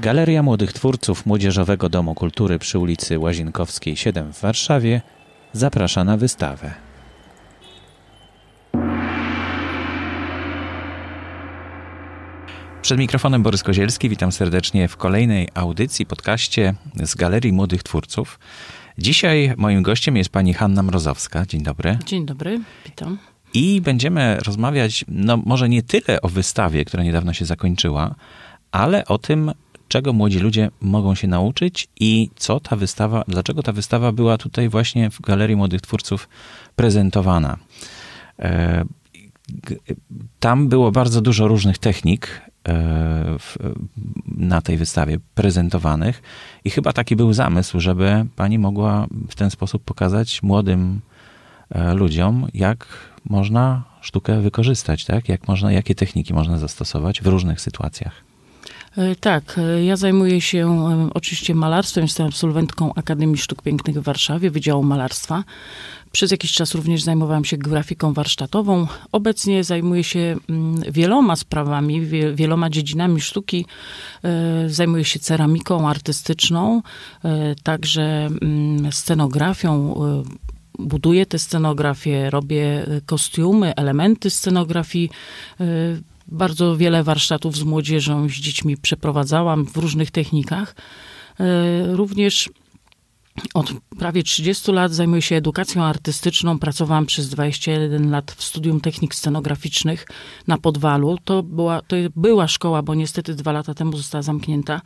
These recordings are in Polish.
Galeria Młodych Twórców Młodzieżowego Domu Kultury przy ulicy Łazienkowskiej 7 w Warszawie zaprasza na wystawę. Przed mikrofonem Borys Kozielski, witam serdecznie w kolejnej audycji, podcaście z Galerii Młodych Twórców. Dzisiaj moim gościem jest pani Hanna Mrozowska. Dzień dobry. Dzień dobry, witam. I będziemy rozmawiać, no może nie tyle o wystawie, która niedawno się zakończyła, ale o tym, czego młodzi ludzie mogą się nauczyć i co ta wystawa, dlaczego ta wystawa była tutaj właśnie w Galerii Młodych Twórców prezentowana. E, tam było bardzo dużo różnych technik e, na tej wystawie prezentowanych i chyba taki był zamysł, żeby pani mogła w ten sposób pokazać młodym e, ludziom, jak można sztukę wykorzystać, tak? Jak można, jakie techniki można zastosować w różnych sytuacjach. E, tak, e, ja zajmuję się e, oczywiście malarstwem, jestem absolwentką Akademii Sztuk Pięknych w Warszawie, Wydziału Malarstwa. Przez jakiś czas również zajmowałam się grafiką warsztatową. Obecnie zajmuję się mm, wieloma sprawami, wieloma dziedzinami sztuki. Zajmuję się ceramiką artystyczną, także mm, scenografią, buduję te scenografie, robię kostiumy, elementy scenografii bardzo wiele warsztatów z młodzieżą, z dziećmi przeprowadzałam w różnych technikach. E, również od prawie 30 lat zajmuję się edukacją artystyczną. Pracowałam przez 21 lat w Studium Technik Scenograficznych na Podwalu. To była, to była szkoła, bo niestety dwa lata temu została zamknięta.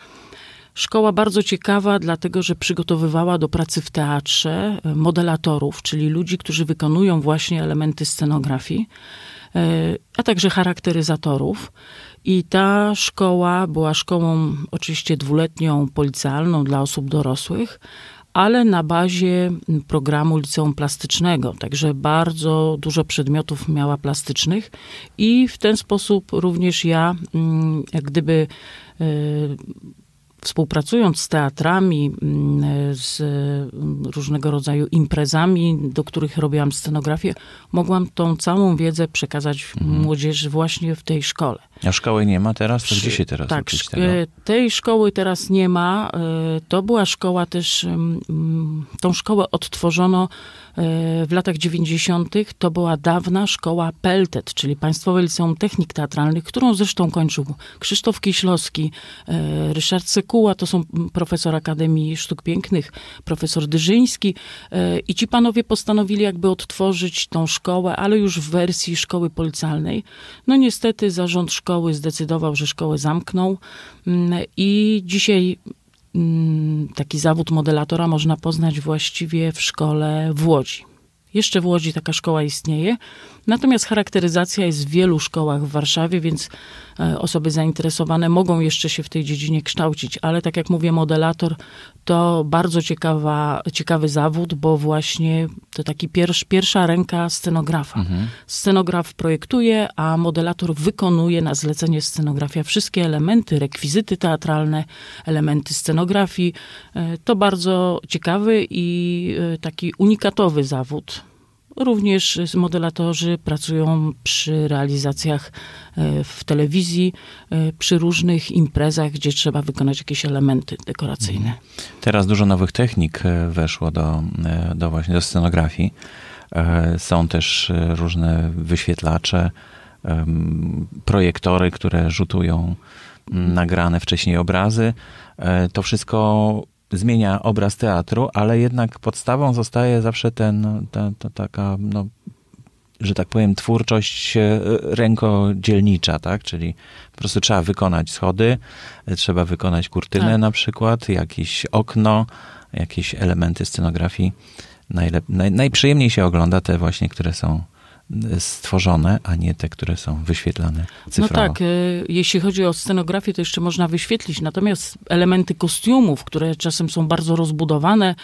Szkoła bardzo ciekawa, dlatego że przygotowywała do pracy w teatrze e, modelatorów, czyli ludzi, którzy wykonują właśnie elementy scenografii. E, a także charakteryzatorów. I ta szkoła była szkołą oczywiście dwuletnią policjalną dla osób dorosłych, ale na bazie programu liceum plastycznego, także bardzo dużo przedmiotów miała plastycznych i w ten sposób również ja mm, jak gdyby e, współpracując z teatrami, mm, z mm, różnego rodzaju imprezami, do których robiłam scenografię, mogłam tą całą wiedzę przekazać mhm. młodzieży właśnie w tej szkole. A szkoły nie ma teraz? To gdzie się teraz tak, uczyć tego? Tej szkoły teraz nie ma. E, to była szkoła też, mm, tą szkołę odtworzono E, w latach 90. to była dawna szkoła PELTET, czyli Państwowe Liceum Technik Teatralnych, którą zresztą kończył Krzysztof Kieślowski, e, Ryszard Sekuła, to są profesor Akademii Sztuk Pięknych, profesor Dyżyński e, i ci panowie postanowili jakby odtworzyć tą szkołę, ale już w wersji szkoły policjalnej. No niestety zarząd szkoły zdecydował, że szkołę zamknął mm, i dzisiaj Mm, taki zawód modelatora można poznać właściwie w szkole w Łodzi. Jeszcze w Łodzi taka szkoła istnieje, Natomiast charakteryzacja jest w wielu szkołach w Warszawie, więc e, osoby zainteresowane mogą jeszcze się w tej dziedzinie kształcić, ale tak jak mówię, modelator to bardzo ciekawa, ciekawy zawód, bo właśnie to taki pierwsza ręka scenografa. Mhm. Scenograf projektuje, a modelator wykonuje na zlecenie scenografia wszystkie elementy, rekwizyty teatralne, elementy scenografii. E, to bardzo ciekawy i e, taki unikatowy zawód. Również modelatorzy pracują przy realizacjach e, w telewizji, e, przy różnych imprezach, gdzie trzeba wykonać jakieś elementy dekoracyjne. Mhm. Teraz dużo nowych technik e, weszło do, do właśnie do scenografii. Są też różne wyświetlacze, projektory, które rzutują nagrane wcześniej obrazy. To wszystko zmienia obraz teatru, ale jednak podstawą zostaje zawsze ten, ta, ta taka, no, że tak powiem, twórczość e, rękodzielnicza, tak? Czyli po prostu trzeba wykonać schody, trzeba wykonać kurtynę tak. na przykład, jakieś okno, jakieś elementy scenografii. Najlep- naj- najprzyjemniej się ogląda te właśnie, które są Y, stworzone, a nie te, które są wyświetlane no cyfrowo. No tak, y, jeśli chodzi o scenografię, to jeszcze można wyświetlić, natomiast elementy kostiumów, które czasem są bardzo rozbudowane,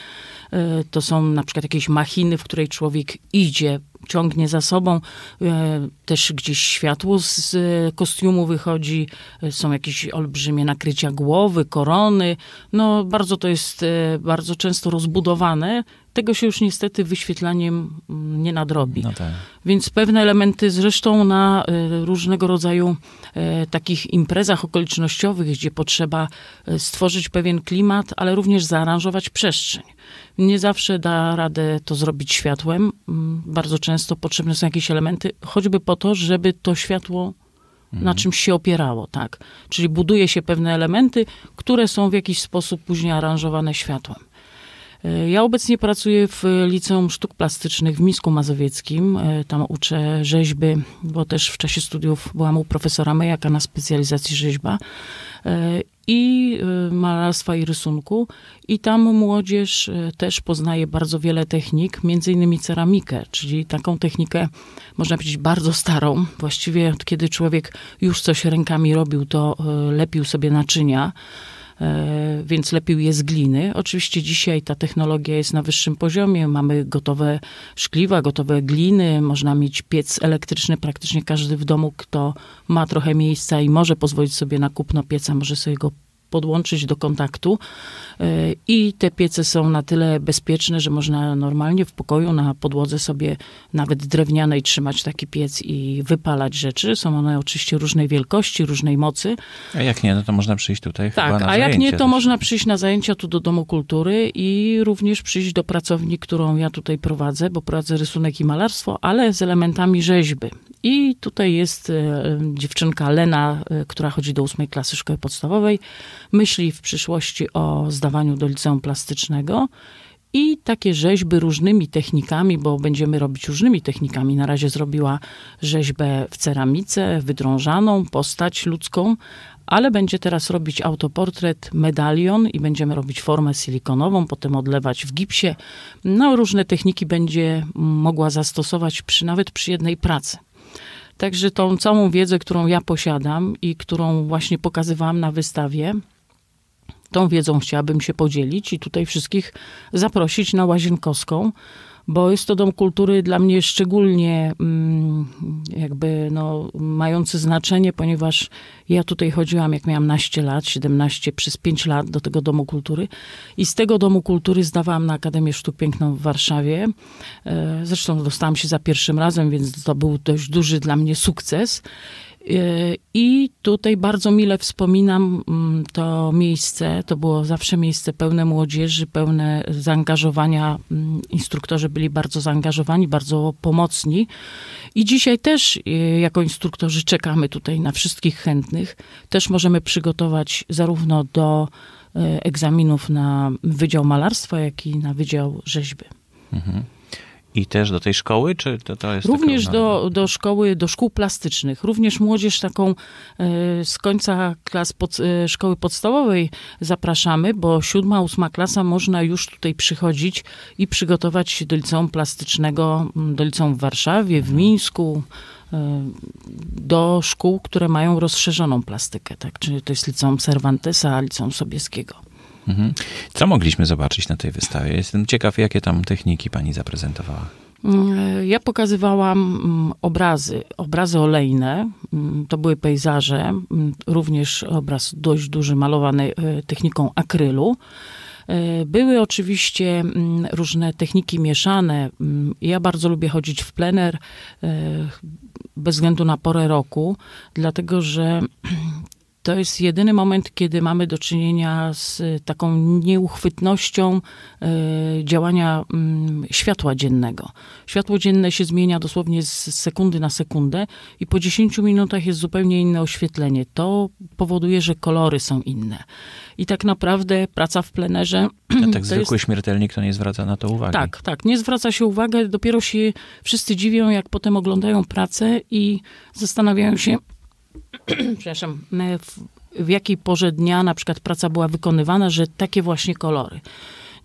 E, to są na przykład jakieś machiny, w której człowiek idzie, ciągnie za sobą. E, też gdzieś światło z kostiumu wychodzi, e, są jakieś olbrzymie nakrycia głowy, korony. No bardzo to jest bardzo często rozbudowane. Tego się już niestety wyświetlaniem mm, nie nadrobi. No tak. Więc pewne elementy zresztą na różnego rodzaju takich imprezach okolicznościowych, gdzie potrzeba stworzyć pewien klimat, ale również zaaranżować przestrzeń. Nie zawsze da radę to zrobić światłem. Mm, bardzo często potrzebne są jakieś elementy, choćby po to, żeby to światło mhm. na czymś się opierało, tak? Czyli buduje się pewne elementy, które są w jakiś sposób później aranżowane światłem. Ja obecnie pracuję w Liceum Sztuk Plastycznych w Misku Mazowieckim. E, tam uczę rzeźby, bo też w czasie studiów byłam u profesora Mejaka na specjalizacji rzeźba e, i e, malarstwa i rysunku. I tam młodzież też poznaje bardzo wiele technik, między innymi ceramikę, czyli taką technikę, można powiedzieć, bardzo starą. Właściwie od kiedy człowiek już coś rękami robił, to lepił sobie naczynia E, więc lepił je z gliny. Oczywiście dzisiaj ta technologia jest na wyższym poziomie. Mamy gotowe szkliwa, gotowe gliny, można mieć piec elektryczny. Praktycznie każdy w domu, kto ma trochę miejsca i może pozwolić sobie na kupno pieca, może sobie go podłączyć do kontaktu e, i te piece są na tyle bezpieczne, że można normalnie w pokoju na podłodze sobie nawet drewnianej trzymać taki piec i wypalać rzeczy. Są one oczywiście różnej wielkości, różnej mocy. A jak nie, no to można przyjść tutaj tak, chyba na a jak nie, to też. można przyjść na zajęcia tu do Domu Kultury i również przyjść do pracowni, którą ja tutaj prowadzę, bo prowadzę rysunek i malarstwo, ale z elementami rzeźby. I tutaj jest e, dziewczynka Lena, e, która chodzi do ósmej klasy szkoły podstawowej, myśli w przyszłości o zdawaniu do liceum plastycznego i takie rzeźby różnymi technikami, bo będziemy robić różnymi technikami. Na razie zrobiła rzeźbę w ceramice, wydrążaną, postać ludzką, ale będzie teraz robić autoportret, medalion i będziemy robić formę silikonową, potem odlewać w gipsie. No, różne techniki będzie mogła zastosować przy, nawet przy jednej pracy. Także tą całą wiedzę, którą ja posiadam i którą właśnie pokazywałam na wystawie, tą wiedzą chciałabym się podzielić i tutaj wszystkich zaprosić na Łazienkowską bo jest to dom kultury dla mnie szczególnie mm, jakby no, mający znaczenie, ponieważ ja tutaj chodziłam, jak miałam naście lat, 17 przez 5 lat do tego domu kultury i z tego domu kultury zdawałam na Akademię Sztuk Piękną w Warszawie. E, zresztą dostałam się za pierwszym razem, więc to był dość duży dla mnie sukces. Y, I tutaj bardzo mile wspominam mm, to miejsce. To było zawsze miejsce pełne młodzieży, pełne zaangażowania. Mm, instruktorzy byli bardzo zaangażowani, bardzo pomocni. I dzisiaj też y, jako instruktorzy czekamy tutaj na wszystkich chętnych. Też możemy przygotować zarówno do y, egzaminów na Wydział Malarstwa, jak i na Wydział Rzeźby. Mhm. I też do tej szkoły, czy to, to jest... Również taka... do, do szkoły, do szkół plastycznych. Również młodzież taką e, z końca klas pod, e, szkoły podstawowej zapraszamy, bo siódma, ósma klasa można już tutaj przychodzić i przygotować się do liceum plastycznego, do liceum w Warszawie, w Mińsku, e, do szkół, które mają rozszerzoną plastykę, tak? Czyli to jest liceum Cervantesa, liceum Sobieskiego. Mhm. Co mogliśmy zobaczyć na tej wystawie? Jestem ciekaw, jakie tam techniki pani zaprezentowała. Mm, e, ja pokazywałam mm, obrazy, obrazy olejne. Mm, to były pejzaże, również obraz dość duży, malowany e, techniką akrylu. E, były oczywiście różne techniki mieszane. Ja bardzo lubię chodzić w plener bez względu na porę roku, dlatego że to jest jedyny moment, kiedy mamy do czynienia z y, taką nieuchwytnością y, działania mm, światła dziennego. Światło dzienne się zmienia dosłownie z sekundy na sekundę i po 10 minutach jest zupełnie inne oświetlenie. To powoduje, że kolory są inne. I tak naprawdę praca w plenerze. A tak zwykły jest... śmiertelnik to nie zwraca na to uwagi. Tak, tak. Nie zwraca się uwagi. Dopiero się wszyscy dziwią, jak potem oglądają pracę i zastanawiają się przepraszam, w, w jakiej porze dnia na przykład praca była wykonywana, że takie właśnie kolory.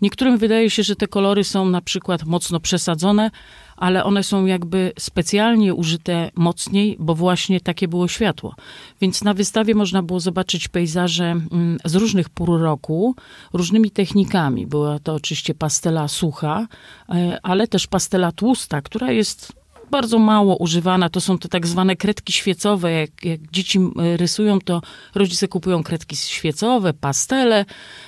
Niektórym wydaje się, że te kolory są na przykład mocno przesadzone, ale one są jakby specjalnie użyte mocniej, bo właśnie takie było światło. Więc na wystawie można było zobaczyć pejzaże mm, z różnych pór roku, różnymi technikami. Była to oczywiście pastela sucha, e, ale też pastela tłusta, która jest bardzo mało używana. To są te tak zwane kredki świecowe. Jak, jak dzieci rysują, to rodzice kupują kredki świecowe, pastele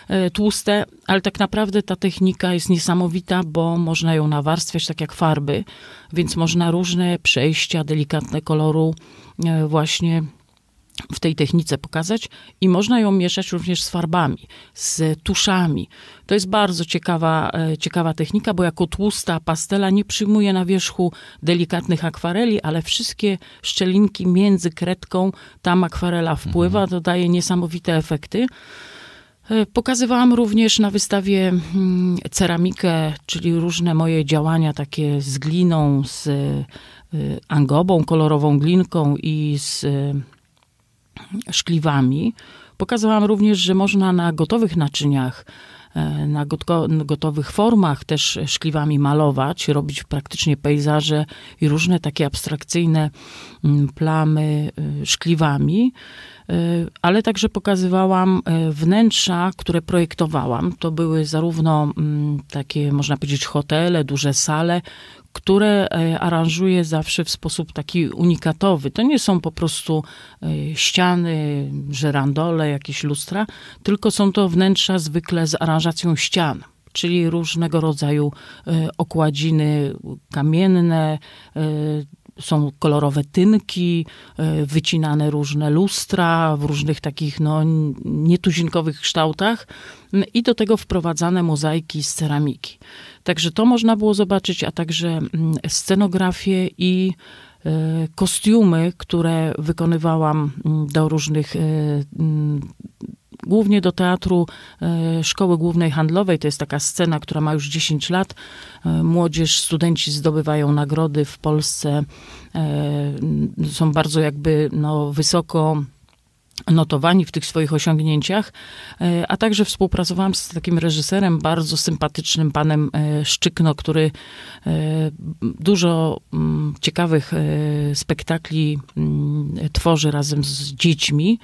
e, tłuste, ale tak naprawdę ta technika jest niesamowita, bo można ją nawarstwiać tak jak farby, więc można różne przejścia delikatne koloru e, właśnie w tej technice pokazać i można ją mieszać również z farbami, z tuszami. To jest bardzo ciekawa, e, ciekawa technika, bo jako tłusta pastela nie przyjmuje na wierzchu delikatnych akwareli, ale wszystkie szczelinki między kredką tam akwarela wpływa, mhm. dodaje niesamowite efekty. E, pokazywałam również na wystawie mm, ceramikę, czyli różne moje działania takie z gliną, z e, angobą, kolorową glinką i z szkliwami. Pokazałam również, że można na gotowych naczyniach e, na gotowych formach też szkliwami malować, robić praktycznie pejzaże i różne takie abstrakcyjne mm, plamy e, szkliwami, e, ale także pokazywałam wnętrza, które projektowałam. To były zarówno mm, takie, można powiedzieć, hotele, duże sale, które e, aranżuje zawsze w sposób taki unikatowy. To nie są po prostu e, ściany, żerandole, jakieś lustra, tylko są to wnętrza zwykle z aranżacją ścian czyli różnego rodzaju e, okładziny kamienne, są kolorowe tynki, e, wycinane różne lustra w różnych takich no, nietuzinkowych kształtach mm, i do tego wprowadzane mozaiki z ceramiki. Także to można było zobaczyć, a także mm, scenografię i e, kostiumy, które wykonywałam mm, do różnych e, głównie do teatru e, Szkoły Głównej Handlowej. To jest taka scena, która ma już 10 lat. E, młodzież, studenci zdobywają nagrody w Polsce. E, są bardzo jakby no, wysoko notowani w tych swoich osiągnięciach, a także współpracowałam z takim reżyserem, bardzo sympatycznym panem Szczykno, który dużo mm, ciekawych spektakli mm, tworzy razem z dziećmi.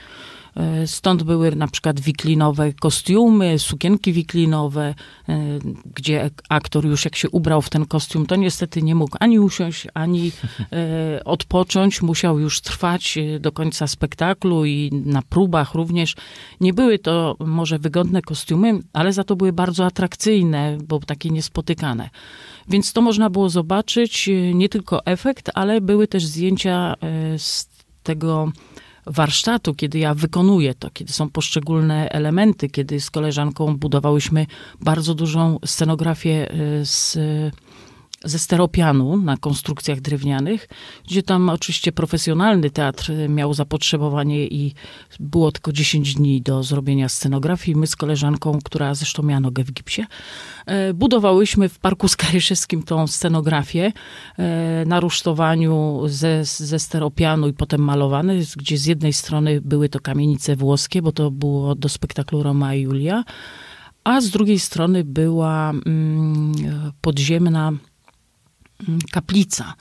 E, stąd były na przykład wiklinowe kostiumy, sukienki wiklinowe, e, gdzie aktor już jak się ubrał w ten kostium, to niestety nie mógł ani usiąść, ani e, odpocząć. Musiał już trwać do końca spektaklu i na próbach również. Nie były to może wygodne kostiumy, ale za to były bardzo atrakcyjne, bo takie niespotykane. Więc to można było zobaczyć, nie tylko efekt, ale były też zdjęcia z tego warsztatu, kiedy ja wykonuję to, kiedy są poszczególne elementy, kiedy z koleżanką budowałyśmy bardzo dużą scenografię y, z ze steropianu na konstrukcjach drewnianych, gdzie tam oczywiście profesjonalny teatr miał zapotrzebowanie i było tylko 10 dni do zrobienia scenografii. My z koleżanką, która zresztą miała nogę w gipsie, e, budowałyśmy w Parku Skaryszewskim tą scenografię e, na rusztowaniu ze, ze steropianu i potem malowany, gdzie z jednej strony były to kamienice włoskie, bo to było do spektaklu Roma i Julia, a z drugiej strony była mm, podziemna Mm, kaplica.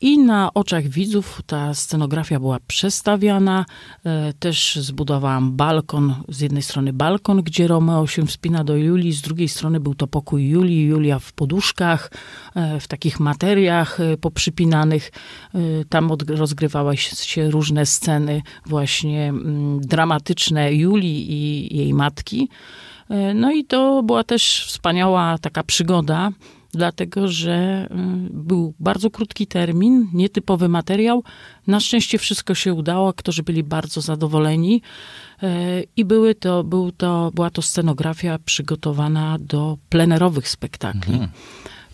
I na oczach widzów ta scenografia była przestawiana. E, też zbudowałam balkon. Z jednej strony balkon, gdzie Romeo się wspina do Julii, z drugiej strony był to pokój Julii. Julia w poduszkach, e, w takich materiach e, poprzypinanych. Tam rozgrywały się różne sceny, właśnie mm, dramatyczne Julii i jej matki. No i to była też wspaniała taka przygoda dlatego że mm, był bardzo krótki termin, nietypowy materiał. Na szczęście wszystko się udało, aktorzy byli bardzo zadowoleni e, i były to, był to, była to scenografia przygotowana do plenerowych spektakli. Mhm.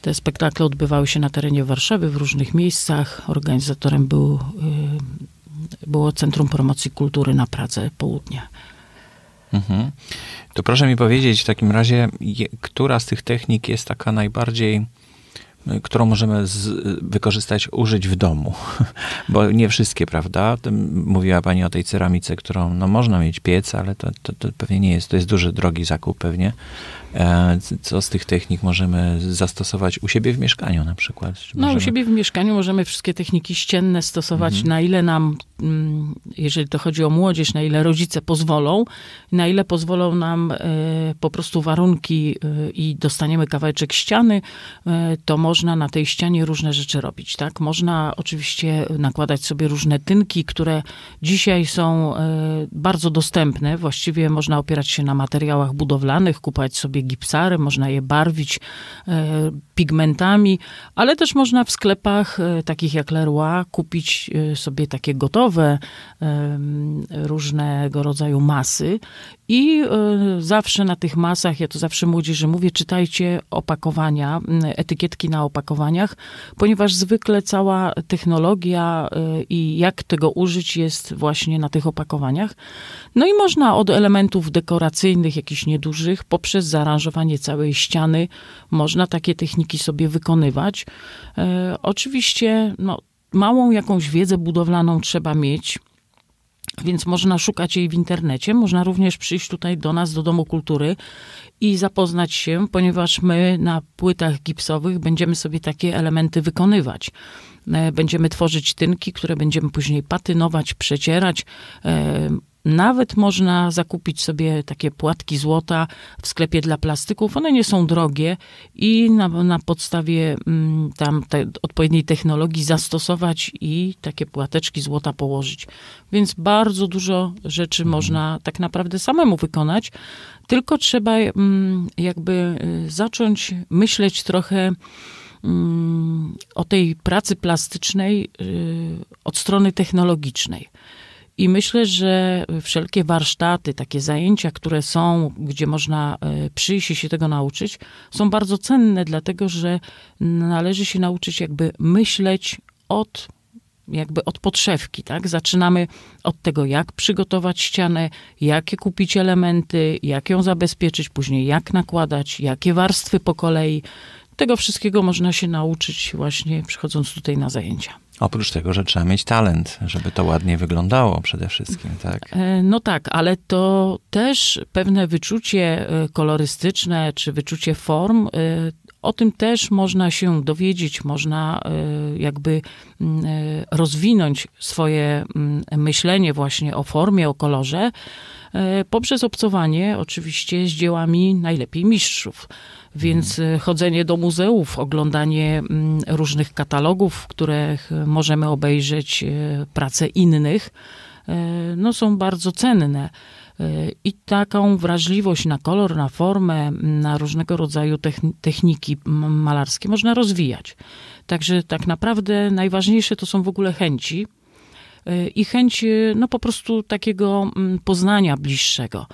Te spektakle odbywały się na terenie Warszawy, w różnych miejscach. Organizatorem był, e, było Centrum Promocji Kultury na Pradze Południa. Mhm. To proszę mi powiedzieć w takim razie, je, która z tych technik jest taka najbardziej y, którą możemy z, wykorzystać, użyć w domu. Bo nie wszystkie, prawda? Mówiła Pani o tej ceramice, którą no, można mieć piec, ale to, to, to pewnie nie jest, to jest duży, drogi zakup pewnie. E, co z tych technik możemy zastosować u siebie w mieszkaniu na przykład? Czy no, możemy... u siebie w mieszkaniu możemy wszystkie techniki ścienne stosować, mhm. na ile nam, mm, jeżeli to chodzi o młodzież, na ile rodzice pozwolą, na ile pozwolą nam e, po prostu warunki e, i dostaniemy kawałeczek ściany, to można na tej ścianie różne rzeczy robić, tak? Można oczywiście nakładać sobie różne tynki, które dzisiaj są bardzo dostępne. Właściwie można opierać się na materiałach budowlanych, kupować sobie gipsary, można je barwić e, pigmentami, ale też można w sklepach e, takich jak Leroy kupić e, sobie takie gotowe różnego rodzaju masy i y, zawsze na tych masach, ja to zawsze młodzieży mówię, czytajcie opakowania, etykietki na opakowaniach, ponieważ zwykle cała technologia y, i jak tego użyć jest właśnie na tych opakowaniach. No i można od elementów dekoracyjnych, jakichś niedużych, poprzez zaaranżowanie całej ściany, można takie techniki sobie wykonywać. Y, oczywiście, no, małą jakąś wiedzę budowlaną trzeba mieć więc można szukać jej w internecie, można również przyjść tutaj do nas, do Domu Kultury i zapoznać się, ponieważ my na płytach gipsowych będziemy sobie takie elementy wykonywać. E, będziemy tworzyć tynki, które będziemy później patynować, przecierać. E, nawet można zakupić sobie takie płatki złota w sklepie dla plastyków. One nie są drogie i na, na podstawie mm, tam te, odpowiedniej technologii zastosować i takie płateczki złota położyć. Więc bardzo dużo rzeczy mhm. można tak naprawdę samemu wykonać, tylko trzeba mm, jakby y, zacząć myśleć trochę mm, o tej pracy plastycznej y, od strony technologicznej. I myślę, że wszelkie warsztaty, takie zajęcia, które są, gdzie można e, przyjść i się tego nauczyć, są bardzo cenne, dlatego że należy się nauczyć jakby myśleć od jakby od podszewki, tak? Zaczynamy od tego, jak przygotować ścianę, jakie kupić elementy, jak ją zabezpieczyć, później jak nakładać, jakie warstwy po kolei. Tego wszystkiego można się nauczyć właśnie przychodząc tutaj na zajęcia. Oprócz tego, że trzeba mieć talent, żeby to ładnie wyglądało przede wszystkim, tak? E, no tak, ale to też pewne wyczucie e, kolorystyczne czy wyczucie form e, o tym też można się dowiedzieć, można jakby mm, rozwinąć swoje mm, myślenie właśnie o formie, o kolorze, E, poprzez obcowanie oczywiście z dziełami najlepiej mistrzów. Więc e, chodzenie do muzeów, oglądanie mm, różnych katalogów, w których możemy obejrzeć e, prace innych, no są bardzo cenne. I taką wrażliwość na kolor, na formę, mm, na różnego rodzaju techniki malarskie można rozwijać. Także tak naprawdę najważniejsze to są w ogóle chęci i chęć y, no, po prostu takiego mm, poznania bliższego.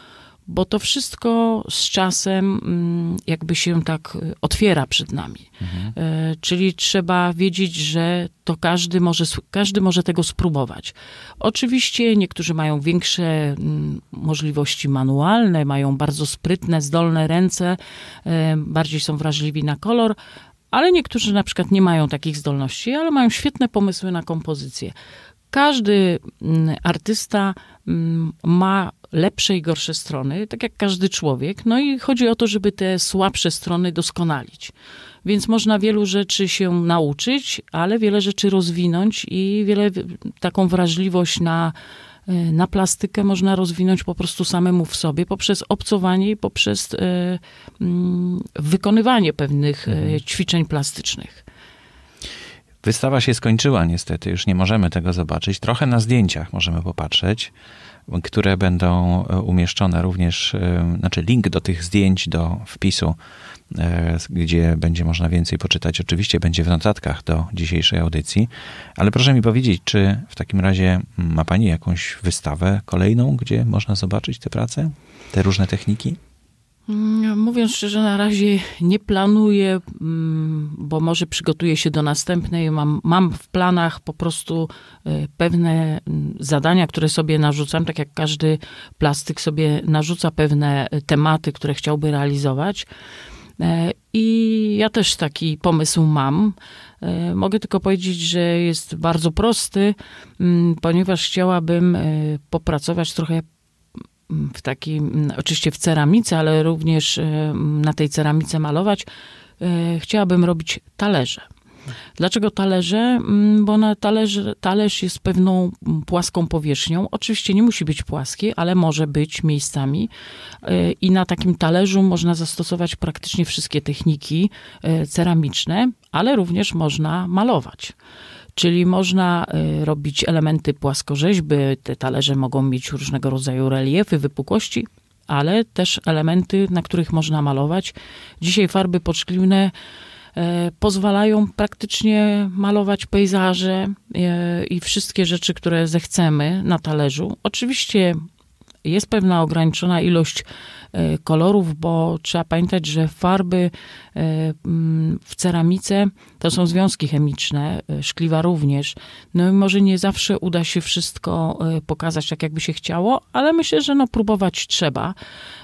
Bo to wszystko z czasem mm, jakby się tak y, otwiera przed nami. Mhm. E, czyli trzeba wiedzieć, że to każdy może, każdy może tego spróbować. Oczywiście niektórzy mają większe mm, możliwości manualne, mają bardzo sprytne, zdolne ręce, e, bardziej są wrażliwi na kolor, ale niektórzy na przykład nie mają takich zdolności, ale mają świetne pomysły na kompozycję. Każdy mm, artysta mm, ma lepsze i gorsze strony, tak jak każdy człowiek. No i chodzi o to, żeby te słabsze strony doskonalić. Więc można wielu rzeczy się nauczyć, ale wiele rzeczy rozwinąć i wiele taką wrażliwość na, e, na plastykę można rozwinąć po prostu samemu w sobie poprzez obcowanie i poprzez e, mm, wykonywanie pewnych e, mhm. ćwiczeń plastycznych. Wystawa się skończyła niestety, już nie możemy tego zobaczyć. Trochę na zdjęciach możemy popatrzeć, które będą e, umieszczone również, e, znaczy link do tych zdjęć, do wpisu, e, gdzie będzie można więcej poczytać, oczywiście będzie w notatkach do dzisiejszej audycji. Ale proszę mi powiedzieć, czy w takim razie ma Pani jakąś wystawę kolejną, gdzie można zobaczyć te prace, te różne techniki? Mm, mówiąc szczerze, na razie nie planuję, mm, bo może przygotuję się do następnej. Mam, mam, w planach po prostu e, pewne mm, zadania, które sobie narzucam, tak jak każdy plastyk sobie narzuca pewne e, tematy, które chciałby realizować. E, I ja też taki pomysł mam. Mogę tylko powiedzieć, że jest bardzo prosty, ponieważ chciałabym popracować trochę w takiej, mm, oczywiście w ceramice, ale również y, na tej ceramice malować, y, chciałabym robić talerze. Dlaczego talerze? Mm, bo na talerz, talerz jest pewną płaską powierzchnią. Oczywiście nie musi być płaski, ale może być miejscami. Y, I na takim talerzu można zastosować praktycznie wszystkie techniki ceramiczne, ale również można malować. Czyli można y, robić elementy płaskorzeźby, te talerze mogą mieć różnego rodzaju reliefy, wypukłości, ale też elementy, na których można malować. Dzisiaj farby podszkliwne y, pozwalają praktycznie malować pejzaże y, i wszystkie rzeczy, które zechcemy na talerzu. Oczywiście jest pewna ograniczona ilość e, kolorów, bo trzeba pamiętać, że farby e, mm, w ceramice to są związki chemiczne, e, szkliwa również. No i może nie zawsze uda się wszystko pokazać tak, jakby się chciało, ale myślę, że no próbować trzeba.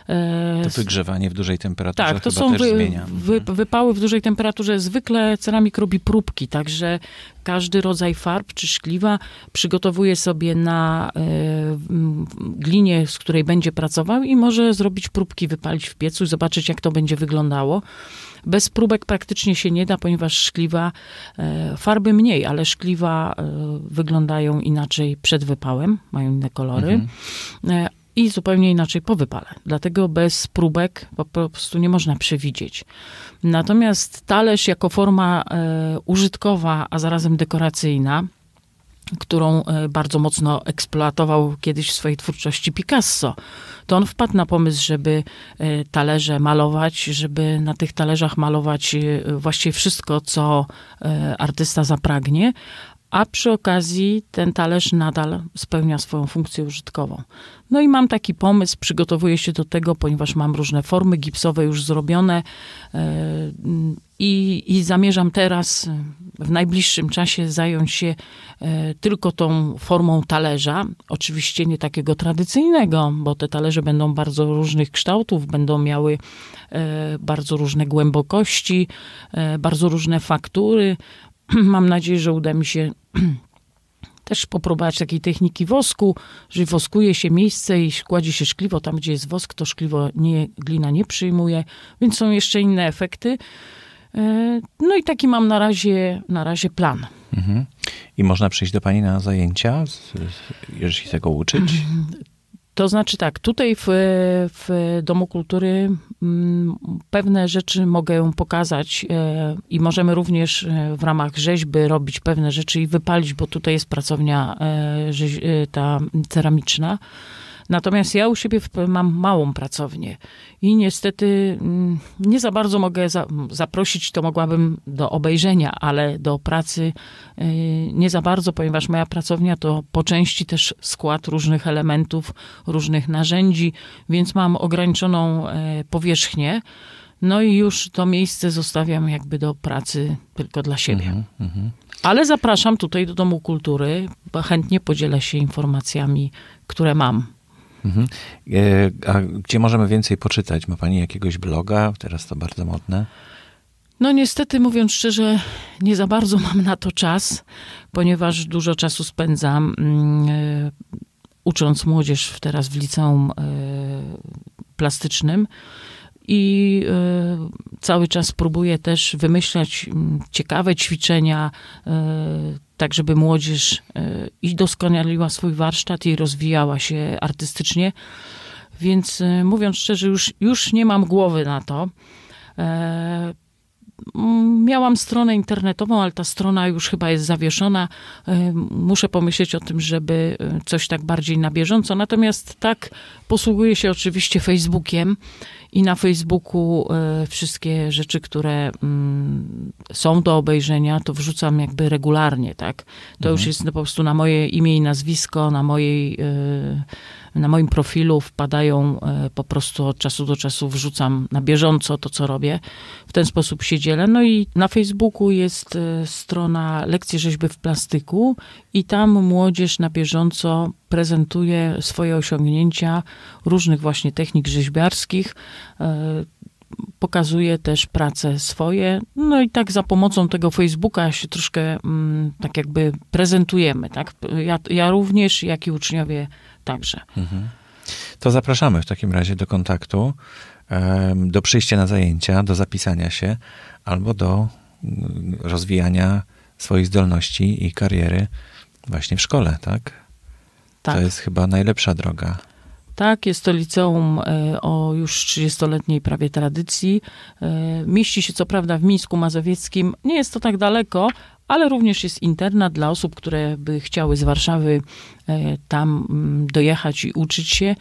E, to wygrzewanie w dużej temperaturze tak, to są też wy, zmienia. Wy, mhm. wypały w dużej temperaturze. Zwykle ceramik robi próbki, także każdy rodzaj farb czy szkliwa przygotowuje sobie na e, glinie, z której będzie pracował i może zrobić próbki, wypalić w piecu i zobaczyć, jak to będzie wyglądało. Bez próbek praktycznie się nie da, ponieważ szkliwa, e, farby mniej, ale szkliwa wyglądają inaczej przed wypałem, mają inne kolory. Mhm i zupełnie inaczej po wypale. Dlatego bez próbek po prostu nie można przewidzieć. Natomiast talerz jako forma e, użytkowa, a zarazem dekoracyjna, którą e, bardzo mocno eksploatował kiedyś w swojej twórczości Picasso. To on wpadł na pomysł, żeby e, talerze malować, żeby na tych talerzach malować właściwie wszystko, co artysta zapragnie, a przy okazji ten talerz nadal spełnia swoją funkcję użytkową. No i mam taki pomysł, przygotowuję się do tego, ponieważ mam różne formy gipsowe już zrobione e, i, i zamierzam teraz e, w najbliższym czasie zająć się e, tylko tą formą talerza. Oczywiście nie takiego tradycyjnego, bo te talerze będą bardzo różnych kształtów, będą miały bardzo różne głębokości, bardzo różne faktury mam nadzieję, że uda mi się też popróbować takiej techniki wosku, że woskuje się miejsce i kładzie się szkliwo tam, gdzie jest wosk, to szkliwo nie, glina nie przyjmuje, więc są jeszcze inne efekty. E, no i taki mam na razie, na razie plan. Mhm. I można przyjść do pani na zajęcia, jeżeli się tego uczyć? Mhm. To znaczy tak, tutaj w, w Domu Kultury mm, pewne rzeczy mogę pokazać e, i możemy również e, w ramach rzeźby robić pewne rzeczy i wypalić, bo tutaj jest pracownia e, ta ceramiczna. Natomiast ja u siebie mam małą pracownię i niestety mm, nie za bardzo mogę za, zaprosić, to mogłabym do obejrzenia, ale do pracy y, nie za bardzo, ponieważ moja pracownia to po części też skład różnych elementów, różnych narzędzi, więc mam ograniczoną e, powierzchnię. No i już to miejsce zostawiam jakby do pracy tylko dla siebie. Mm -hmm. Ale zapraszam tutaj do Domu Kultury, chętnie podzielę się informacjami, które mam. Mhm. E, a gdzie możemy więcej poczytać? Ma Pani jakiegoś bloga? Teraz to bardzo modne. No niestety, mówiąc szczerze, nie za bardzo mam na to czas, ponieważ dużo czasu spędzam mm, e, ucząc młodzież teraz w liceum yy, plastycznym i e, cały czas próbuję też wymyślać ciekawe ćwiczenia, e, tak żeby młodzież e, i doskonaliła swój warsztat i rozwijała się artystycznie. Więc mówiąc szczerze, już, już nie mam głowy na to. Miałam stronę internetową, ale ta strona już chyba jest zawieszona. Muszę pomyśleć o tym, żeby coś tak bardziej na bieżąco. Natomiast tak posługuję się oczywiście Facebookiem i na Facebooku e, wszystkie rzeczy, które mm, są do obejrzenia, to wrzucam jakby regularnie, tak? To mhm. już jest po prostu na moje imię i nazwisko, na mojej e, na moim profilu wpadają e, po prostu od czasu do czasu, wrzucam na bieżąco to, co robię. W ten sposób się dzielę. No i na Facebooku jest strona Lekcje Rzeźby w Plastyku i tam młodzież na bieżąco prezentuje swoje osiągnięcia różnych właśnie technik rzeźbiarskich. E, pokazuje też prace swoje, no i tak za pomocą tego Facebooka się troszkę mm, tak jakby prezentujemy, tak? Ja, ja również, jak i uczniowie także. Mhm. To zapraszamy w takim razie do kontaktu, do przyjścia na zajęcia, do zapisania się albo do mm, rozwijania swoich zdolności i kariery właśnie w szkole, tak? Tak. To jest chyba najlepsza droga. Tak, jest to liceum e, o już 30-letniej prawie tradycji. E, mieści się co prawda w Mińsku Mazowieckim. Nie jest to tak daleko, ale również jest internat dla osób, które by chciały z Warszawy e, tam mm, dojechać i uczyć się.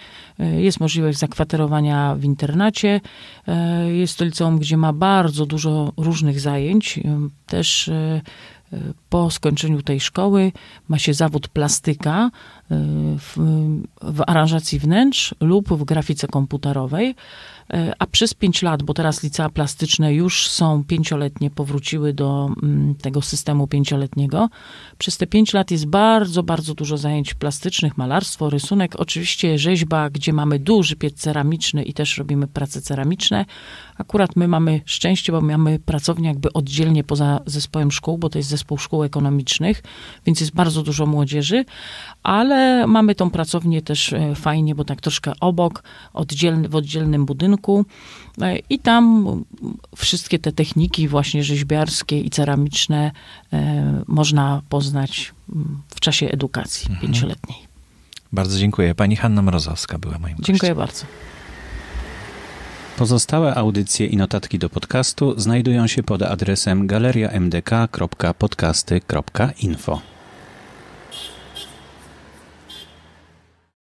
Jest możliwość zakwaterowania w internacie. Jest to liceum, gdzie ma bardzo dużo różnych zajęć. Też po skończeniu tej szkoły ma się zawód plastyka e, w, w aranżacji wnętrz lub w grafice komputerowej. E, a przez 5 lat, bo teraz licea plastyczne już są pięcioletnie, powróciły do mm, tego systemu pięcioletniego. Przez te 5 lat jest bardzo, bardzo dużo zajęć plastycznych, malarstwo, rysunek, oczywiście rzeźba, gdzie mamy duży piec ceramiczny i też robimy prace ceramiczne. Akurat my mamy szczęście, bo mamy pracownię jakby oddzielnie poza zespołem szkół, bo to jest zespół szkół ekonomicznych, więc jest bardzo dużo młodzieży, ale mamy tą pracownię też e, fajnie, bo tak troszkę obok, oddzielny, w oddzielnym budynku, budynku e, i tam wszystkie te techniki właśnie rzeźbiarskie i ceramiczne e, można poznać w czasie edukacji mhm. pięcioletniej. Bardzo dziękuję. Pani Hanna Mrozowska była moim gościem. Dziękuję bardzo. Pozostałe audycje i notatki do podcastu znajdują się pod adresem galeriamdk.podcasty.info.